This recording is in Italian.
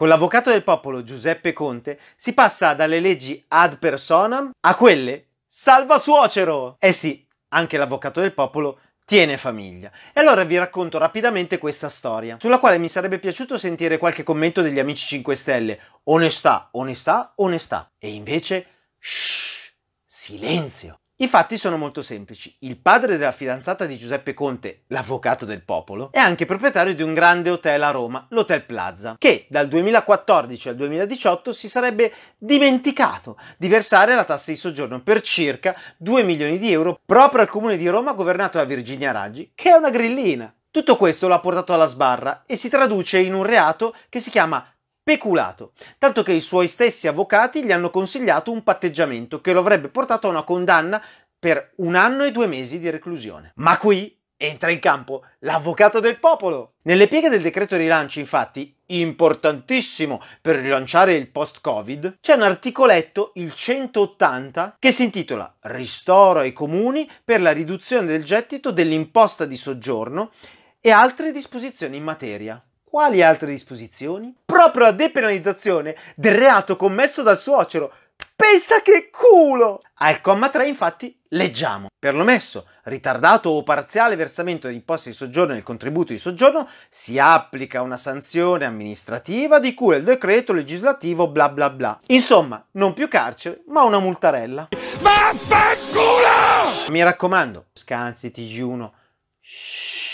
Con l'avvocato del popolo Giuseppe Conte si passa dalle leggi ad personam a quelle salva suocero! Eh sì, anche l'avvocato del popolo tiene famiglia. E allora vi racconto rapidamente questa storia, sulla quale mi sarebbe piaciuto sentire qualche commento degli amici 5 Stelle. Onestà, onestà, onestà. E invece, shh, silenzio. I fatti sono molto semplici. Il padre della fidanzata di Giuseppe Conte, l'avvocato del popolo, è anche proprietario di un grande hotel a Roma, l'Hotel Plaza, che dal 2014 al 2018 si sarebbe dimenticato di versare la tassa di soggiorno per circa 2 milioni di euro proprio al comune di Roma governato da Virginia Raggi, che è una grillina. Tutto questo l'ha portato alla sbarra e si traduce in un reato che si chiama peculato, tanto che i suoi stessi avvocati gli hanno consigliato un patteggiamento che lo avrebbe portato a una condanna per un anno e due mesi di reclusione. Ma qui entra in campo l'avvocato del popolo. Nelle pieghe del decreto rilancio, infatti, importantissimo per rilanciare il post-Covid, c'è un articoletto, il 180, che si intitola Ristoro ai comuni per la riduzione del gettito dell'imposta di soggiorno e altre disposizioni in materia. Quali altre disposizioni? Proprio la depenalizzazione del reato commesso dal suocero. Pensa che culo! Al comma 3 infatti leggiamo. Per l'omesso, ritardato o parziale versamento di imposte di soggiorno e del contributo di soggiorno si applica una sanzione amministrativa di cui il decreto legislativo bla bla bla. Insomma, non più carcere, ma una multarella. Vaffanculo! Mi raccomando, scansi TG1. Shhh.